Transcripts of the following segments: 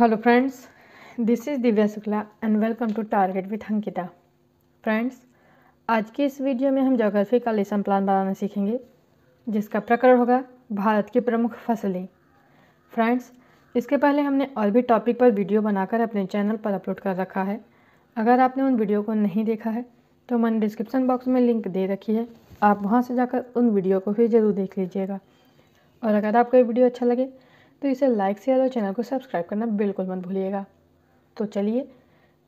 hello friends this is Divya Shukla and welcome to Target with Ankita friends आज के इस video में हम जोग्राफी का लेसन प्लान बनाना सीखेंगे जिसका प्रकरण होगा भारत की प्रमुख फसलें फ्रेंड्स इसके पहले हमने और भी टॉपिक पर वीडियो बनाकर अपने चैनल पर अपलोड कर रखा है अगर आपने उन वीडियो को नहीं देखा है तो मैंने डिस्क्रिप्शन बॉक्स में लिंक दे रखी है आप वहाँ से जाकर उन वीडियो को भी ज़रूर देख लीजिएगा और अगर आपको ये वीडियो अच्छा लगे तो इसे लाइक शेयर और चैनल को सब्सक्राइब करना बिल्कुल मत भूलिएगा तो चलिए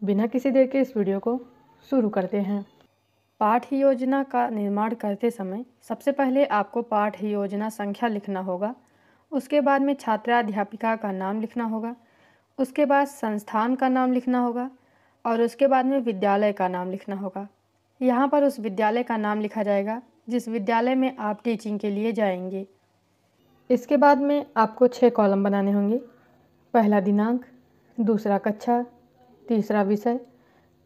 बिना किसी देर के इस वीडियो को शुरू करते हैं पाठ योजना का निर्माण करते समय सबसे पहले आपको पाठ योजना संख्या लिखना होगा उसके बाद में छात्राध्यापिका का नाम लिखना होगा उसके बाद संस्थान का नाम लिखना होगा और उसके बाद में विद्यालय का नाम लिखना होगा यहाँ पर उस विद्यालय का नाम लिखा जाएगा जिस विद्यालय में आप टीचिंग के लिए जाएंगे इसके बाद में आपको छः कॉलम बनाने होंगे पहला दिनांक दूसरा कक्षा तीसरा विषय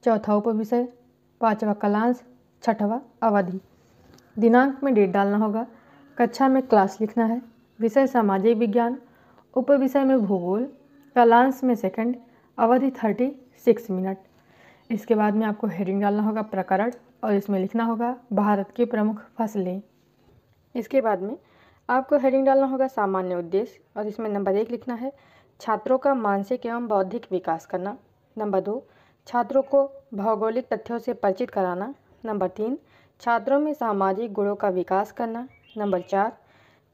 चौथा उप विषय पाँचवा कलांश छठवा अवधि दिनांक में डेट डालना होगा कक्षा में क्लास लिखना है विषय सामाजिक विज्ञान उप विषय में भूगोल कलांश में सेकंड अवधि थर्टी सिक्स मिनट इसके बाद में आपको हेडिंग डालना होगा प्रकरण और इसमें लिखना होगा भारत की प्रमुख फसलें इसके बाद में आपको हेडिंग डालना होगा सामान्य उद्देश्य और इसमें नंबर एक लिखना है छात्रों का मानसिक एवं बौद्धिक विकास करना नंबर दो छात्रों को भौगोलिक तथ्यों से परिचित कराना नंबर तीन छात्रों में सामाजिक गुणों का विकास करना नंबर चार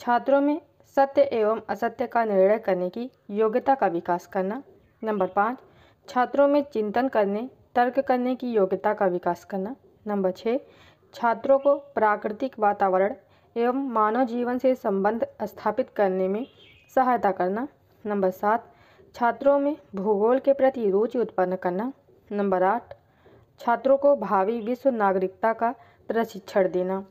छात्रों में सत्य एवं असत्य का निर्णय करने की योग्यता का विकास करना नंबर पाँच छात्रों में चिंतन करने तर्क करने की योग्यता का विकास करना नंबर छः छात्रों को प्राकृतिक वातावरण एवं मानव जीवन से संबंध स्थापित करने में सहायता करना नंबर सात छात्रों में भूगोल के प्रति रुचि उत्पन्न करना नंबर आठ छात्रों को भावी विश्व नागरिकता का प्रशिक्षण देना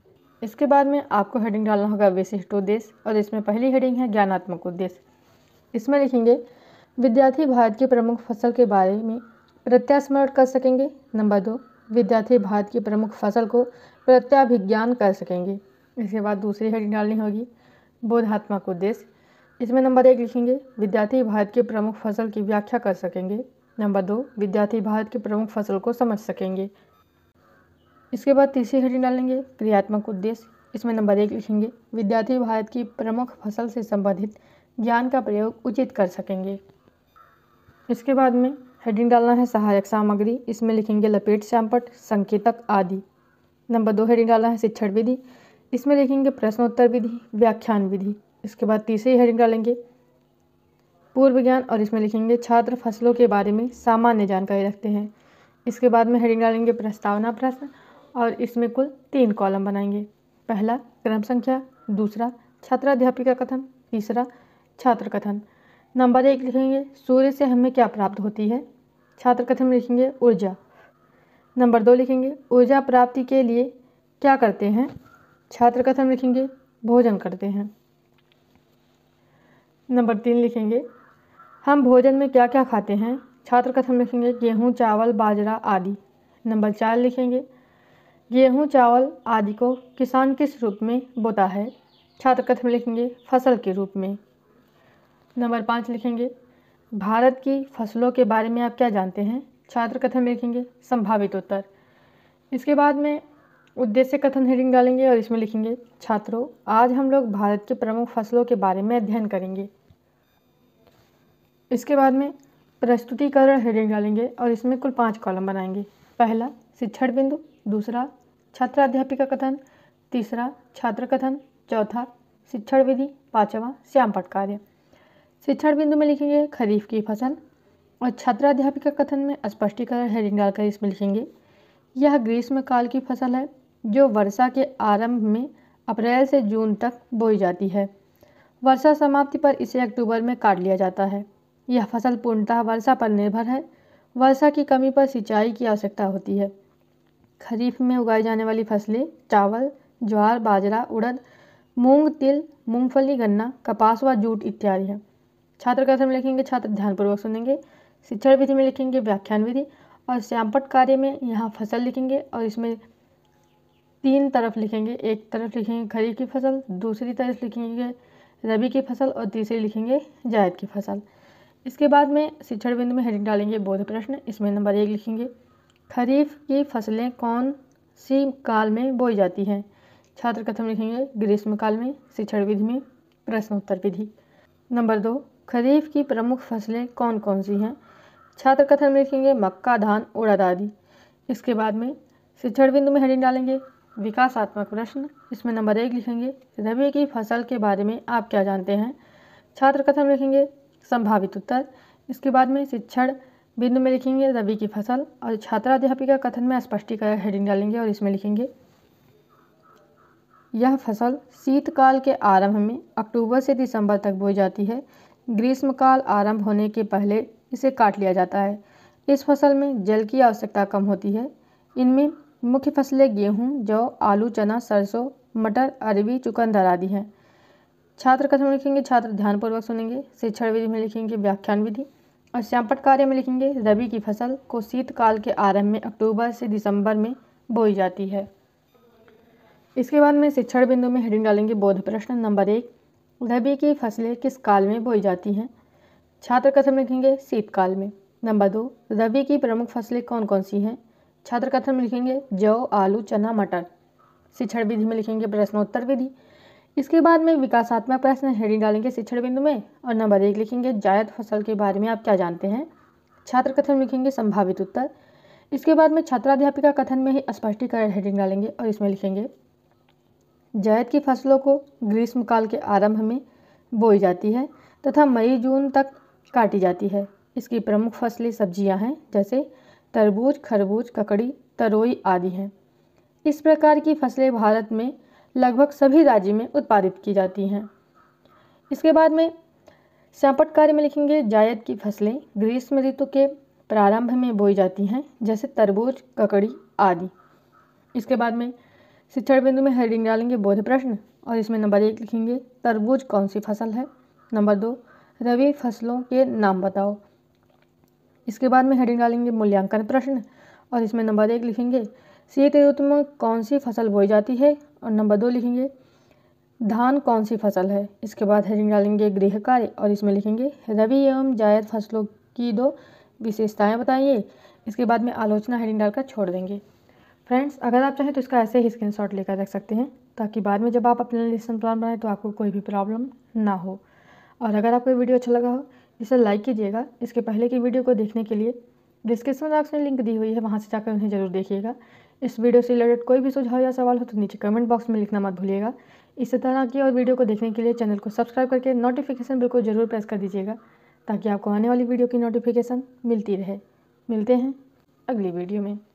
इसके बाद में आपको हेडिंग डालना होगा विशिष्ट उद्देश्य और इसमें पहली हेडिंग है ज्ञानात्मक उद्देश्य इसमें लिखेंगे विद्यार्थी भारत की प्रमुख फसल के बारे में प्रत्यास्मरण कर सकेंगे नंबर दो विद्यार्थी भारत की प्रमुख फसल को प्रत्याभिज्ञान कर सकेंगे इसके बाद दूसरी हेडिंग डालनी होगी बोधात्मक उद्देश्य इसमें नंबर एक लिखेंगे विद्यार्थी भारत की प्रमुख फसल की व्याख्या कर सकेंगे नंबर दो विद्यार्थी भारत की प्रमुख फसल को समझ सकेंगे इसके बाद तीसरी हेडिंग डालेंगे क्रियात्मक उद्देश्य इसमें नंबर एक लिखेंगे विद्यार्थी भारत की प्रमुख फसल से संबंधित ज्ञान का प्रयोग उचित कर सकेंगे इसके बाद में हेडिंग डालना है सहायक सामग्री इसमें लिखेंगे लपेट श्यामपट संकेतक आदि नंबर दो हेडिंग डालना है शिक्षण विधि इसमें लिखेंगे प्रश्नोत्तर विधि व्याख्यान विधि इसके बाद तीसरी हेडिंग डालेंगे पूर्व ज्ञान और इसमें लिखेंगे छात्र फसलों के बारे में सामान्य जानकारी रखते हैं इसके बाद में हेडिंग डालेंगे प्रस्तावना प्रश्न और इसमें कुल तीन कॉलम बनाएंगे पहला क्रम संख्या दूसरा छात्राध्यापिका कथन तीसरा छात्र कथन नंबर एक लिखेंगे सूर्य से हमें क्या प्राप्त होती है छात्र कथन में लिखेंगे ऊर्जा नंबर दो लिखेंगे ऊर्जा प्राप्ति के लिए क्या करते हैं छात्र कथन लिखेंगे भोजन करते हैं नंबर तीन लिखेंगे हम भोजन में क्या क्या खाते हैं छात्र कथन लिखेंगे गेहूँ चावल बाजरा आदि नंबर चार लिखेंगे गेहूँ चावल आदि को किसान किस रूप में बोता है छात्र कथन लिखेंगे फसल के रूप में नंबर पाँच लिखेंगे भारत की फसलों के बारे में आप क्या जानते हैं छात्र कथन लिखेंगे संभावित उत्तर इसके बाद में उद्देश्य कथन हेडिंग डालेंगे और इसमें लिखेंगे छात्रों आज हम लोग भारत के प्रमुख फसलों के बारे में अध्ययन करेंगे इसके बाद में प्रस्तुतिकरण हेडिंग डालेंगे और इसमें कुल पाँच कॉलम बनाएंगे पहला शिक्षण बिंदु दूसरा छात्र अध्यापिका कथन तीसरा छात्र कथन चौथा शिक्षण विधि पाँचवा श्याम पट कार्य शिक्षण बिंदु में लिखेंगे खरीफ की फसल और छात्र अध्यापिका कथन में स्पष्टीकरण हेडिंग डालकर इसमें लिखेंगे यह ग्रीष्म काल की फसल है जो वर्षा के आरंभ में अप्रैल से जून तक बोई जाती है वर्षा समाप्ति पर इसे अक्टूबर में काट लिया जाता है यह फसल पूर्णतः वर्षा पर निर्भर है वर्षा की कमी पर सिंचाई की आवश्यकता होती है खरीफ में उगाई जाने वाली फसलें चावल ज्वार बाजरा उड़द मूंग तिल मूंगफली गन्ना कपास व जूट इत्यादि हैं छात्र कथन में लिखेंगे छात्र ध्यानपूर्वक सुनेंगे शिक्षण विधि में लिखेंगे व्याख्यान विधि और श्यामपट कार्य में यहाँ फसल लिखेंगे और इसमें तीन तरफ लिखेंगे एक तरफ लिखेंगे खरीफ की फसल दूसरी तरफ लिखेंगे रबी की फसल और तीसरी लिखेंगे जायद की फसल इसके बाद में शिक्षण बिंदु में हेडिंग डालेंगे बोध प्रश्न इसमें नंबर एक लिखेंगे खरीफ की फसलें कौन सी काल में बोई जाती हैं छात्र कथम लिखेंगे ग्रीष्म काल में शिक्षण विधि में प्रश्नोत्तर विधि नंबर दो खरीफ की प्रमुख फसलें कौन कौन सी हैं छात्र कथन में लिखेंगे मक्का धान उड़द आदि इसके बाद में शिक्षण बिंदु में हेडिंग डालेंगे विकासात्मक प्रश्न इसमें नंबर एक लिखेंगे रबी की फसल के बारे में आप क्या जानते हैं छात्र कथन लिखेंगे संभावित उत्तर इसके बाद में शिक्षण बिंदु में लिखेंगे रबी की फसल और छात्राध्यापिका कथन में स्पष्टीकरण हेडिंग डालेंगे और इसमें लिखेंगे यह फसल शीतकाल के आरंभ में अक्टूबर से दिसंबर तक बोई जाती है ग्रीष्मकाल आरंभ होने के पहले इसे काट लिया जाता है इस फसल में जल की आवश्यकता कम होती है इनमें मुख्य फसलें गेहूँ जौ आलू चना सरसों मटर अरबी चुकंदर आदि हैं छात्र कथन में लिखेंगे छात्र ध्यानपूर्वक सुनेंगे शिक्षण विधि में लिखेंगे व्याख्यान विधि और श्यामपट कार्य में लिखेंगे रबी की फसल को शीतकाल के आरंभ में अक्टूबर से दिसंबर में बोई जाती है इसके बाद में शिक्षण बिंदु में हेडिंग डालेंगे बोध प्रश्न नंबर एक रबी की फसलें किस काल में बोई जाती हैं छात्र कथन लिखेंगे शीतकाल में नंबर दो रबी की प्रमुख फसलें कौन कौन सी हैं छात्र कथन में लिखेंगे जौ आलू चना मटर शिक्षण विधि में लिखेंगे प्रश्नोत्तर विधि इसके बाद में विकासात्मक प्रश्न हेडिंग डालेंगे शिक्षण बिंदु में और नंबर एक लिखेंगे जायद फसल के बारे में आप क्या जानते हैं छात्र कथन में लिखेंगे संभावित उत्तर इसके बाद में छात्राध्यापिका कथन में ही स्पष्टीकरण हेडिंग डालेंगे और इसमें लिखेंगे जायद की फसलों को ग्रीष्मकाल के आरंभ में बोई जाती है तथा मई जून तक काटी जाती है इसकी प्रमुख फसलें सब्जियां हैं जैसे तरबूज खरबूज ककड़ी तरोई आदि हैं इस प्रकार की फसलें भारत में लगभग सभी राज्य में उत्पादित की जाती हैं इसके बाद में सांपट कार्य में लिखेंगे जायद की फसलें ग्रीष्म ऋतु के प्रारंभ में बोई जाती हैं जैसे तरबूज ककड़ी आदि इसके बाद में शिक्षण बिंदु में हेडिंग डालेंगे बोध प्रश्न और इसमें नंबर एक लिखेंगे तरबूज कौन सी फसल है नंबर दो रवि फसलों के नाम बताओ इसके बाद में हेडिंग डालेंगे मूल्यांकन प्रश्न और इसमें नंबर एक लिखेंगे शीत ऋतु में कौन सी फसल बोई जाती है और नंबर दो लिखेंगे धान कौन सी फसल है इसके बाद हेडिंग डालेंगे गृह कार्य और इसमें लिखेंगे रवि एवं जायद फसलों की दो विशेषताएँ बताइए इसके बाद में आलोचना हेडिंग डालकर छोड़ देंगे फ्रेंड्स अगर आप चाहें तो इसका ऐसे ही स्क्रीन शॉट लेकर रख सकते हैं ताकि बाद में जब आप अपना लेसन प्लान बनाएं तो आपको कोई भी प्रॉब्लम ना हो और अगर आपको वीडियो अच्छा लगा हो इसे लाइक कीजिएगा इसके पहले की वीडियो को देखने के लिए डिस्क्रिप्शन बॉक्स में लिंक दी हुई है वहाँ से जाकर उन्हें जरूर देखिएगा इस वीडियो से रिलेटेड कोई भी सुझाव या सवाल हो तो नीचे कमेंट बॉक्स में लिखना मत भूलिएगा इसी तरह की और वीडियो को देखने के लिए चैनल को सब्सक्राइब करके नोटिफिकेशन बिल को जरूर प्रेस कर दीजिएगा ताकि आपको आने वाली वीडियो की नोटिफिकेशन मिलती रहे मिलते हैं अगली वीडियो में